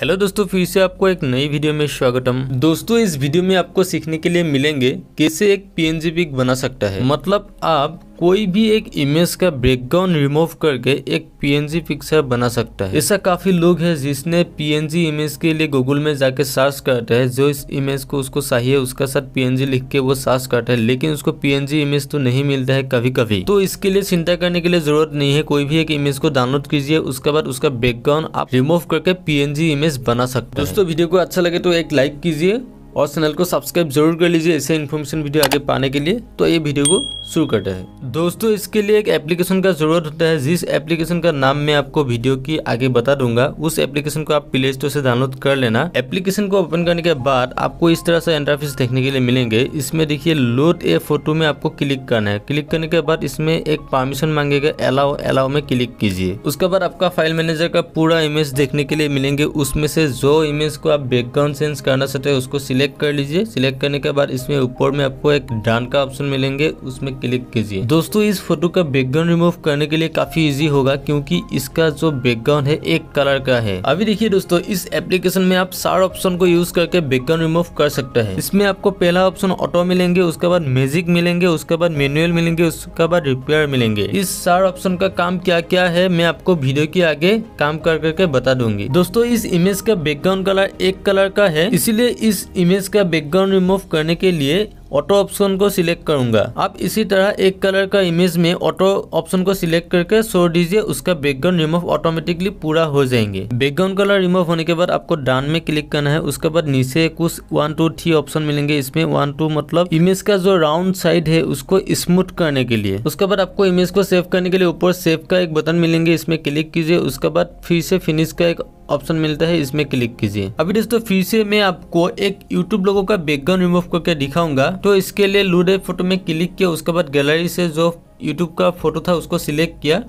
hello दोस्तों फिर से आपको एक नई वीडियो में स्वागतम दोस्तों इस वीडियो में आपको सीखने के लिए मिलेंगे कैसे एक पीएनजी पिक बना सकता है मतलब आप कोई भी एक इमेज का बैकग्राउंड रिमूव करके एक पीएनजी पिक्चर बना सकता है ऐसा काफ़ी लोग है जिसने पीएनजी इमेज के लिए गूगल में जाके सर्च करते हैं जो इस इमेज को उसको चाहिए उसका साथ पीएनजी लिख के वो सर्च करता है लेकिन उसको पीएनजी इमेज तो नहीं मिलता है कभी कभी तो इसके लिए चिंता करने के लिए जरूरत नहीं है कोई भी एक इमेज को डाउनलोड कीजिए उसके बाद उसका बैकग्राउंड आप रिमूव करके पीएनजी इमेज बना सकते दोस्तों वीडियो को अच्छा लगे तो एक लाइक कीजिए और चैनल को सब्सक्राइब जरूर कर लीजिए ऐसे इन्फॉर्मेशन वीडियो आगे पाने के लिए तो ये वीडियो को शुरू करते हैं दोस्तों इसके लिए एक एप्लीकेशन का ज़रूरत होता है जिस एप्लीकेशन का नाम मैं आपको वीडियो की आगे बता दूंगा उस एप्लीकेशन को आप प्ले स्टोर से डाउनलोड कर लेना एप्लीकेशन को ओपन करने के बाद आपको इस तरह से इंटरफेस देखने के लिए मिलेंगे इसमें देखिए लोड ए फोटो में आपको क्लिक करना है क्लिक करने के बाद इसमें एक परमिशन मांगेगा अलाउ अलाउ में क्लिक कीजिए उसके बाद आपका फाइल मैनेजर का पूरा इमेज देखने के लिए मिलेंगे उसमें से जो इमेज को आप बैकग्राउंड चेंज करना चाहते हैं उसको सिलेक्ट सिलेक्ट कर लीजिए सिलेक्ट करने के बाद इसमें ऊपर में आपको एक डन का ऑप्शन मिलेंगे उसमें क्लिक कीजिए दोस्तों इस फोटो का बैकग्राउंड रिमूव करने के लिए काफी इजी होगा क्योंकि इसका जो बैकग्राउंड है एक कलर का है अभी देखिए दोस्तों इस एप्लीकेशन में आप सार ऑप्शन को यूज करके बैकग्राउंड रिमूव कर सकते हैं इसमें आपको पहला ऑप्शन ऑटो मिलेंगे उसके बाद म्यूजिक मिलेंगे उसके बाद मेनुअल मिलेंगे उसके बाद रिपेयर मिलेंगे इस सार ऑप्शन का काम क्या क्या है मैं आपको वीडियो के आगे काम कर करके बता दूंगी दोस्तों इस इमेज का बैकग्राउंड कलर एक कलर का है इसीलिए इस इमेज इमेज का बैकग्राउंड रिमूव करने के लिए ऑटो ऑप्शन को सिलेक्ट करूंगा आप इसी तरह एक कलर का इमेज में ऑटो ऑप्शन को सिलेक्ट करके छोड़ दीजिए उसका बैकग्राउंड रिमूव ऑटोमेटिकली पूरा हो जाएंगे बैकग्राउंड कलर रिमूव होने के बाद आपको डान में क्लिक करना है उसके बाद नीचे कुछ वन टू थ्री ऑप्शन मिलेंगे इसमें वन टू मतलब इमेज का जो राउंड साइड है उसको स्मूथ करने के लिए उसके बाद आपको इमेज को सेव करने के लिए ऊपर सेव का एक बटन मिलेंगे इसमें क्लिक कीजिए उसके बाद फिर से फिनिश का एक ऑप्शन मिलता है इसमें क्लिक कीजिए अभी दोस्तों फिर से मैं आपको एक यूट्यूब लोगों का बैकग्राउंड रिमूव करके दिखाऊंगा तो इसके लिए लूडे फोटो में क्लिक किया उसके बाद गैलरी से जो यूट्यूब का फोटो था उसको सिलेक्ट किया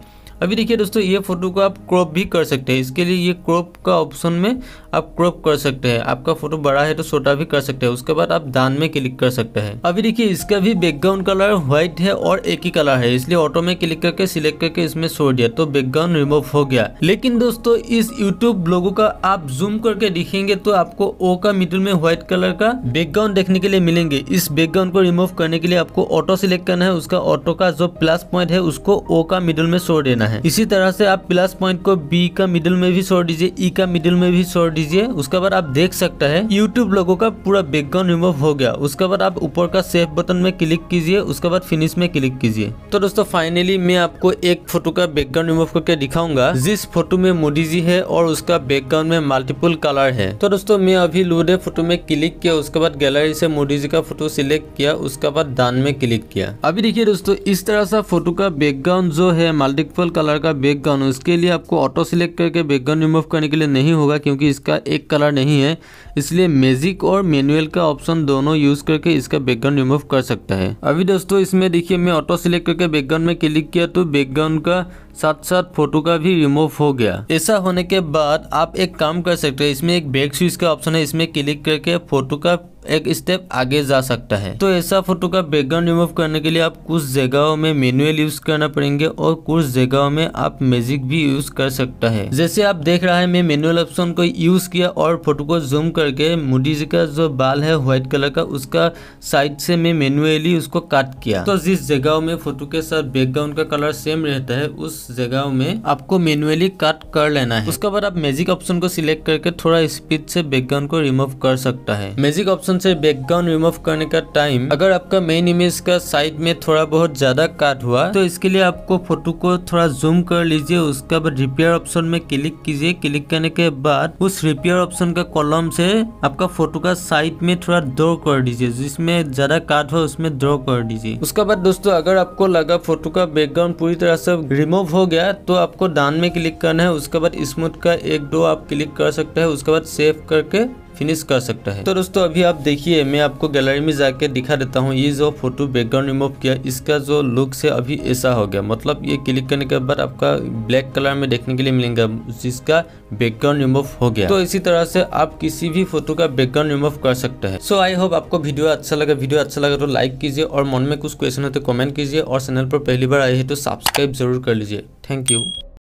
अभी देखिए दोस्तों ये फ़ोटो को आप क्रॉप भी कर सकते हैं इसके लिए ये क्रॉप का ऑप्शन में आप क्रॉप कर सकते हैं आपका फोटो बड़ा है तो छोटा भी कर सकते हैं उसके बाद आप दान में क्लिक कर सकते हैं अभी देखिए इसका भी बैकग्राउंड कलर व्हाइट है और एक ही कलर है इसलिए ऑटो में क्लिक करके सिलेक्ट करके इसमें छोड़ दिया तो बैकग्राउंड रिमूव हो गया लेकिन दोस्तों इस यूट्यूब लोगो का आप जूम करके दिखेंगे तो आपको ओ का मिडिल में व्हाइट कलर का बैकग्राउंड देखने के लिए मिलेंगे इस बैकग्राउंड को रिमूव करने के लिए आपको ऑटो सिलेक्ट करना है उसका ऑटो का जो प्लस पॉइंट है उसको ओ का मिडिल में छोड़ देना करना है इसी तरह से आप प्लस पॉइंट को बी का मिडिल में भी छोड़ दीजिए ई e का मिडिल में भी छोड़ दीजिए उसके बाद आप देख सकते हैं यूट्यूब लोगो का पूरा बैकग्राउंड रिमूव हो गया उसके बाद आप ऊपर का सेफ बटन में क्लिक कीजिए उसके बाद फिनिश में क्लिक कीजिए तो दोस्तों फाइनली मैं आपको एक फोटो का बैकग्राउंड रिमूव करके दिखाऊंगा जिस फोटो में मोदी जी है और उसका बैकग्राउंड में मल्टीपल कलर है तो दोस्तों मैं अभी लूडे फोटो में क्लिक किया उसके बाद गैलरी से मोदी जी का फोटो सिलेक्ट किया उसके बाद दान में क्लिक किया अभी देखिए दोस्तों इस तरह सा फोटो का बैकग्राउंड जो है मल्टीपल कलर का बैकग्राउंड उसके लिए आपको ऑटो सिलेक्ट करके बैकग्राउंड रिमूव करने के लिए नहीं होगा क्योंकि इसका एक कलर नहीं है इसलिए मैजिक और मैनुअल का ऑप्शन दोनों यूज़ करके इसका बैकग्राउंड रिमूव कर सकता है अभी दोस्तों इसमें देखिए मैं ऑटो सिलेक्ट करके बैकग्राउंड में क्लिक किया तो बैकग्राउंड का साथ साथ फोटो का भी रिमूव हो गया ऐसा होने के बाद आप एक काम कर सकते हैं इसमें एक बैक स्विच का ऑप्शन है इसमें क्लिक करके फोटो का एक स्टेप आगे जा सकता है तो ऐसा फोटो का बैकग्राउंड रिमूव करने के लिए आप कुछ जगहों में मेनुअल यूज करना पड़ेंगे और कुछ जगहों में आप मैजिक भी यूज कर सकता है जैसे आप देख रहा है मैं मेनुअल ऑप्शन को यूज किया और फोटो को जूम करके मोदी जी का जो बाल है व्हाइट कलर का उसका साइड से मैं मेनुअली उसको काट किया तो जिस जगह में फोटो के साथ बैकग्राउंड का कलर सेम रहता है उस जगह में आपको मेनुअली कट कर लेना है उसके बाद आप मैजिक ऑप्शन को सिलेक्ट करके थोड़ा स्पीड से बैकग्राउंड को रिमूव कर सकता है मैजिक ऑप्शन से बैकग्राउंड रिमूव करने का टाइम अगर आपका मेन इमेज का साइड में थोड़ा बहुत ज्यादा काट हुआ तो इसके लिए आपको फोटो को थोड़ा जूम कर लीजिए उसके बाद रिपेयर ऑप्शन में क्लिक कीजिए क्लिक करने के बाद उस रिपेयर ऑप्शन का कॉलम से आपका फोटो का साइड में थोड़ा ड्रॉ कर दीजिए जिसमें ज्यादा काट हो उसमें ड्रॉ कर दीजिए उसके बाद दोस्तों अगर आपको लगा फोटो का बैकग्राउंड पूरी तरह से रिमूव हो गया तो आपको दान में क्लिक करना है उसके बाद स्मूथ का एक दो आप क्लिक कर सकते हैं उसके बाद सेव करके फिनिश कर सकता है तो दोस्तों अभी आप देखिए मैं आपको गैलरी में जाके दिखा देता हूँ ये जो फोटो बैकग्राउंड रिमूव किया इसका जो लुक से अभी ऐसा हो गया मतलब ये क्लिक करने के बाद आपका ब्लैक कलर में देखने के लिए मिलेगा जिसका बैकग्राउंड रिमूव हो गया तो इसी तरह से आप किसी भी फोटो का बैकग्राउंड रिमूव कर सकते हैं सो आई होप आपको वीडियो अच्छा लगा वीडियो अच्छा लगा तो लाइक कीजिए और मन में कुछ क्वेश्चन होते तो कमेंट कीजिए और चैनल पर पहली बार आई है तो सब्सक्राइब जरूर कर लीजिए थैंक यू